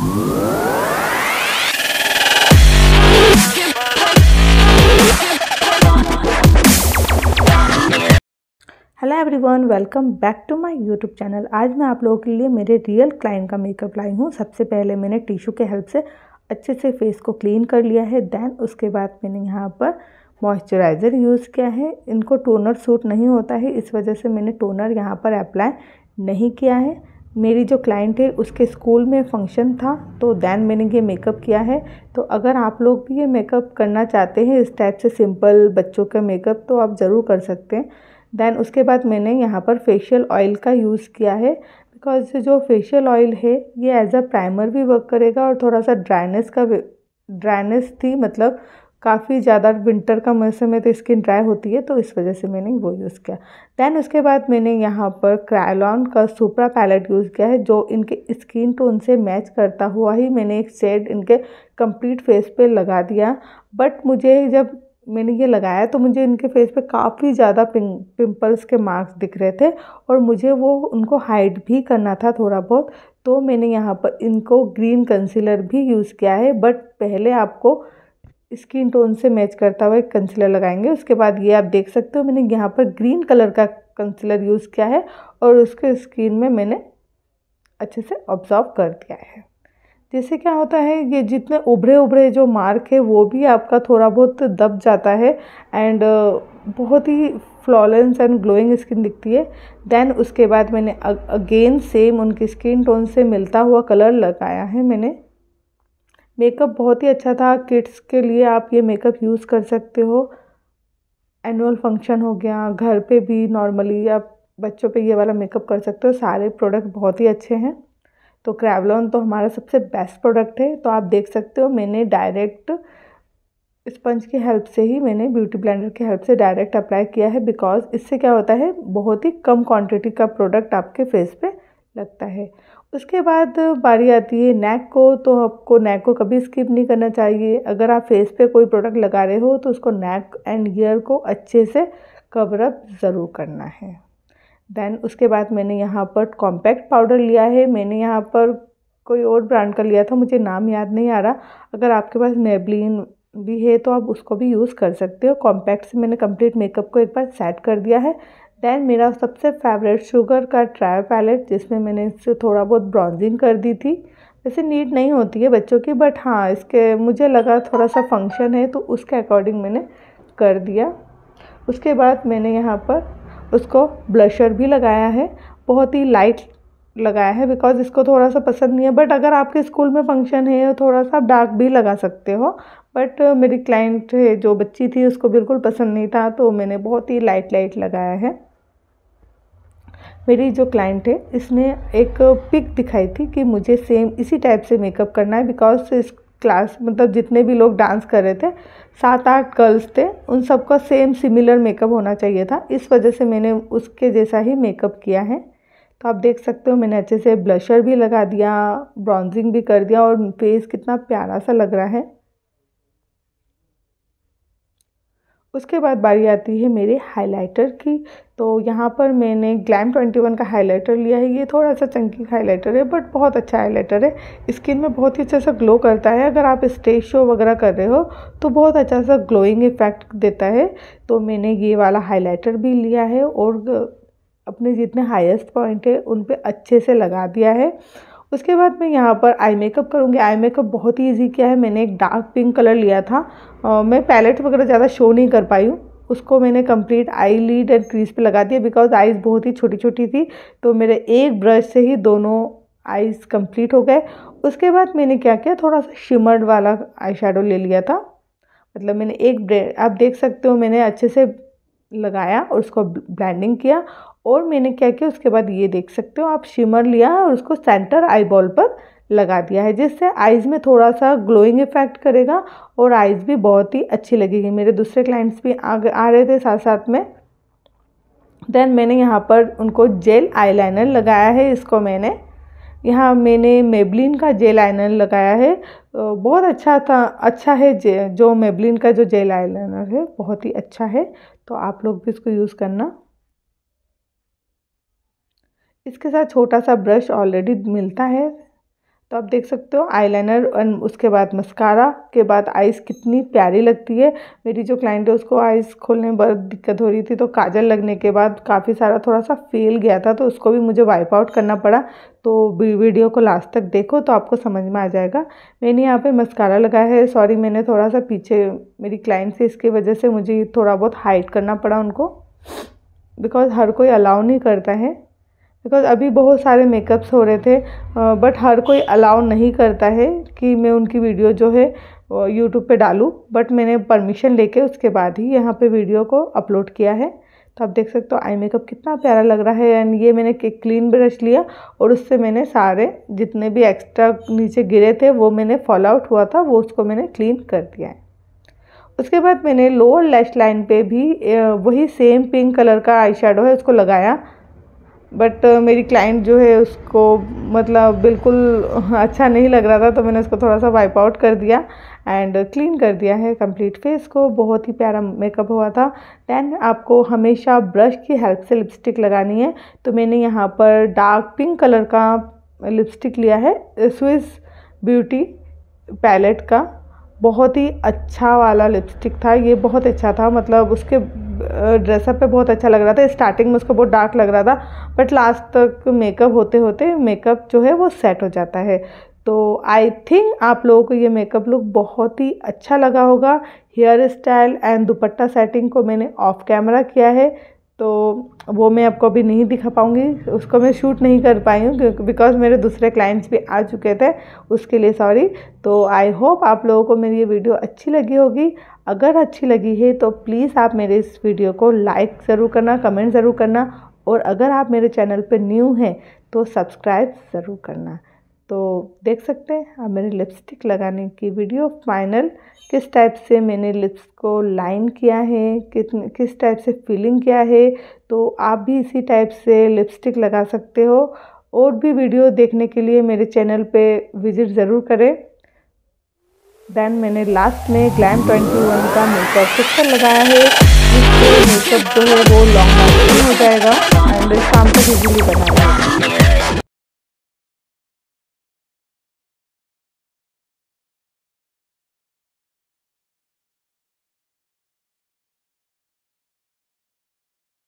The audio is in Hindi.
hello everyone welcome back to my YouTube channel आज मैं आप लोगों के लिए मेरे रियल क्लाइंट का मेकअप लाई हूँ सबसे पहले मैंने टिशू के हेल्प से अच्छे से फेस को क्लीन कर लिया है देन उसके बाद मैंने यहाँ पर मॉइस्चराइज़र यूज़ किया है इनको टोनर सूट नहीं होता है इस वजह से मैंने टोनर यहाँ पर अप्लाई नहीं किया है मेरी जो क्लाइंट है उसके स्कूल में फंक्शन था तो दैन मैंने ये मेकअप किया है तो अगर आप लोग भी ये मेकअप करना चाहते हैं इस टाइप से सिंपल बच्चों का मेकअप तो आप ज़रूर कर सकते हैं दैन उसके बाद मैंने यहाँ पर फेशियल ऑयल का यूज़ किया है बिकॉज जो फेशियल ऑयल है ये एज अ प्राइमर भी वर्क करेगा और थोड़ा सा ड्राइनेस का ड्राइनेस थी मतलब काफ़ी ज़्यादा विंटर का मौसम है तो स्किन ड्राई होती है तो इस वजह से मैंने वो यूज़ किया दैन उसके बाद मैंने यहाँ पर क्रायलॉन का सुपरा पैलेट यूज़ किया है जो इनके स्किन टोन से मैच करता हुआ ही मैंने एक शेड इनके कंप्लीट फेस पे लगा दिया बट मुझे जब मैंने ये लगाया तो मुझे इनके फेस पे काफ़ी ज़्यादा पिंपल्स के मार्क्स दिख रहे थे और मुझे वो उनको हाइड भी करना था थोड़ा बहुत तो मैंने यहाँ पर इनको ग्रीन कंसीलर भी यूज़ किया है बट पहले आपको स्किन टोन से मैच करता हुआ एक कंसीलर लगाएंगे उसके बाद ये आप देख सकते हो मैंने यहाँ पर ग्रीन कलर का कंसीलर यूज़ किया है और उसके स्किन में मैंने अच्छे से ऑब्जॉर्व कर दिया है जैसे क्या होता है ये जितने उभरे उभरे जो मार्क है वो भी आपका थोड़ा बहुत दब जाता है एंड बहुत ही फ्लॉलेंस एंड ग्लोइंग स्किन दिखती है देन उसके बाद मैंने अगेन सेम उनकी स्किन टोन से मिलता हुआ कलर लगाया है मैंने मेकअप बहुत ही अच्छा था किड्स के लिए आप ये मेकअप यूज़ कर सकते हो एनुअल फंक्शन हो गया घर पे भी नॉर्मली आप बच्चों पे ये वाला मेकअप कर सकते हो सारे प्रोडक्ट बहुत ही अच्छे हैं तो क्रेवलॉन तो हमारा सबसे बेस्ट प्रोडक्ट है तो आप देख सकते हो मैंने डायरेक्ट स्पंज की हेल्प से ही मैंने ब्यूटी ब्लेंडर की हेल्प से डायरेक्ट अप्लाई किया है बिकॉज इससे क्या होता है बहुत ही कम क्वांटिटी का प्रोडक्ट आपके फेस पे लगता है उसके बाद बारी आती है नेक को तो आपको नेक को कभी स्किप नहीं करना चाहिए अगर आप फेस पे कोई प्रोडक्ट लगा रहे हो तो उसको नेक एंड ईयर को अच्छे से कवर अप ज़रूर करना है देन उसके बाद मैंने यहाँ पर कॉम्पैक्ट पाउडर लिया है मैंने यहाँ पर कोई और ब्रांड का लिया था मुझे नाम याद नहीं आ रहा अगर आपके पास मेबलिन भी है तो आप उसको भी यूज़ कर सकते हो कॉम्पैक्ट से मैंने कंप्लीट मेकअप को एक बार सेट कर दिया है दैन मेरा सबसे फेवरेट शुगर का ट्राई पैलेट जिसमें मैंने इससे थोड़ा बहुत ब्रॉन्जिंग कर दी थी वैसे नीड नहीं होती है बच्चों की बट हाँ इसके मुझे लगा थोड़ा सा फंक्शन है तो उसके अकॉर्डिंग मैंने कर दिया उसके बाद मैंने यहाँ पर उसको ब्लशर भी लगाया है बहुत ही लाइट लगाया है बिकॉज इसको थोड़ा सा पसंद नहीं है बट अगर आपके स्कूल में फंक्शन है तो थोड़ा सा आप डार्क भी लगा सकते हो बट मेरी क्लाइंट है जो बच्ची थी उसको बिल्कुल पसंद नहीं था तो मैंने बहुत ही लाइट लाइट लगाया है मेरी जो क्लाइंट है इसने एक पिक दिखाई थी कि मुझे सेम इसी टाइप से मेकअप करना है बिकॉज इस क्लास मतलब जितने भी लोग डांस कर रहे थे सात आठ गर्ल्स थे उन सबका सेम सिमिलर मेकअप होना चाहिए था इस वजह से मैंने उसके जैसा ही मेकअप किया है तो आप देख सकते हो मैंने अच्छे से ब्लशर भी लगा दिया ब्रॉन्जिंग भी कर दिया और फेस कितना प्यारा सा लग रहा है उसके बाद बारी आती है मेरे हाइलाइटर की तो यहाँ पर मैंने ग्लैम ट्वेंटी वन का हाइलाइटर लिया है ये थोड़ा सा चंकी हाइलाइटर है बट बहुत अच्छा हाइलाइटर है स्किन में बहुत ही अच्छा सा ग्लो करता है अगर आप स्टेज शो वगैरह कर रहे हो तो बहुत अच्छा सा ग्लोइंग इफेक्ट देता है तो मैंने ये वाला हाईलाइटर भी लिया है और अपने जितने हाइस्ट पॉइंट है उन पर अच्छे से लगा दिया है उसके बाद मैं यहाँ पर आई मेकअप करूँगी आई मेकअप बहुत ही ईजी किया है मैंने एक डार्क पिंक कलर लिया था आ, मैं पैलेट वगैरह ज़्यादा शो नहीं कर पाई हूँ उसको मैंने complete eyelid and crease पे लगा दिया बिकॉज आईज बहुत ही छोटी छोटी थी तो मेरे एक ब्रश से ही दोनों आइज़ कंप्लीट हो गए उसके बाद मैंने क्या किया थोड़ा सा शिमर्ड वाला आई ले लिया था मतलब मैंने एक आप देख सकते हो मैंने अच्छे से लगाया और उसको ब्लैंडिंग किया और मैंने क्या किया उसके बाद ये देख सकते हो आप शिमर लिया है और उसको सेंटर आई बॉल पर लगा दिया है जिससे आइज़ में थोड़ा सा ग्लोइंग इफेक्ट करेगा और आइज़ भी बहुत ही अच्छी लगेगी मेरे दूसरे क्लाइंट्स भी आ, आ रहे थे साथ साथ में देन मैंने यहाँ पर उनको जेल आईलाइनर लगाया है इसको मैंने यहाँ मैंने मेबलिन का जेल आइनर लगाया है बहुत अच्छा था अच्छा है जे जो मेबलिन का जो जेल आइलाइनर है बहुत ही अच्छा है तो आप लोग भी इसको यूज़ करना इसके साथ छोटा सा ब्रश ऑलरेडी मिलता है तो आप देख सकते हो आईलाइनर और उसके बाद मस्कारा के बाद आइज़ कितनी प्यारी लगती है मेरी जो क्लाइंट है उसको आइज़ खोलने में बहुत दिक्कत हो रही थी तो काजल लगने के बाद काफ़ी सारा थोड़ा सा फेल गया था तो उसको भी मुझे वाइप आउट करना पड़ा तो वीडियो को लास्ट तक देखो तो आपको समझ में आ जाएगा मैंने यहाँ पे मस्कारा लगाया है सॉरी मैंने थोड़ा सा पीछे मेरी क्लाइंट से इसकी वजह से मुझे थोड़ा बहुत हाइट करना पड़ा उनको बिकॉज़ हर कोई अलाउ नहीं करता है बिकॉज़ अभी बहुत सारे मेकअप्स हो रहे थे बट हर कोई अलाउ नहीं करता है कि मैं उनकी वीडियो जो है यूट्यूब पे डालूँ बट मैंने परमिशन लेके उसके बाद ही यहाँ पे वीडियो को अपलोड किया है तो आप देख सकते हो आई मेकअप कितना प्यारा लग रहा है एंड ये मैंने एक क्लीन ब्रश लिया और उससे मैंने सारे जितने भी एक्स्ट्रा नीचे गिरे थे वो मैंने फॉल आउट हुआ था वो उसको मैंने क्लीन कर दिया है उसके बाद मैंने लोअर लैश लाइन पे भी वही सेम पिंक कलर का आई है उसको लगाया बट uh, मेरी क्लाइंट जो है उसको मतलब बिल्कुल अच्छा नहीं लग रहा था तो मैंने उसको थोड़ा सा वाइप आउट कर दिया एंड क्लीन कर दिया है कंप्लीट फेस को बहुत ही प्यारा मेकअप हुआ था दैन आपको हमेशा ब्रश की हेल्प से लिपस्टिक लगानी है तो मैंने यहाँ पर डार्क पिंक कलर का लिपस्टिक लिया है स्विस ब्यूटी पैलेट का बहुत ही अच्छा वाला लिपस्टिक था ये बहुत अच्छा था मतलब उसके ड्रेसअप पे बहुत अच्छा लग रहा था स्टार्टिंग में उसको बहुत डार्क लग रहा था बट लास्ट तक मेकअप होते होते मेकअप जो है वो सेट हो जाता है तो आई थिंक आप लोगों को ये मेकअप लुक बहुत ही अच्छा लगा होगा hairstyle and dupatta setting को मैंने ऑफ कैमरा किया है तो वो मैं आपको अभी नहीं दिखा पाऊँगी उसको मैं शूट नहीं कर पाई हूँ बिकॉज मेरे दूसरे क्लाइंट्स भी आ चुके थे उसके लिए सॉरी तो आई होप आप लोगों को मेरी ये वीडियो अच्छी लगी होगी अगर अच्छी लगी है तो प्लीज़ आप मेरे इस वीडियो को लाइक ज़रूर करना कमेंट ज़रूर करना और अगर आप मेरे चैनल पर न्यू हैं तो सब्सक्राइब ज़रूर करना तो देख सकते हैं अब मेरी लिपस्टिक लगाने की वीडियो फाइनल किस टाइप से मैंने लिप्स को लाइन किया है कितने किस टाइप से फिलिंग किया है तो आप भी इसी टाइप से लिपस्टिक लगा सकते हो और भी वीडियो देखने के लिए मेरे चैनल पे विज़िट ज़रूर करें देन मैंने लास्ट में ग्लैम ट्वेंटी वन का मेकअप फिक्सर लगाया है जिससे मेकअप जो है वो लॉन्ग लास्टिंग हो जाएगा एंड शाम तक इजीली बनाया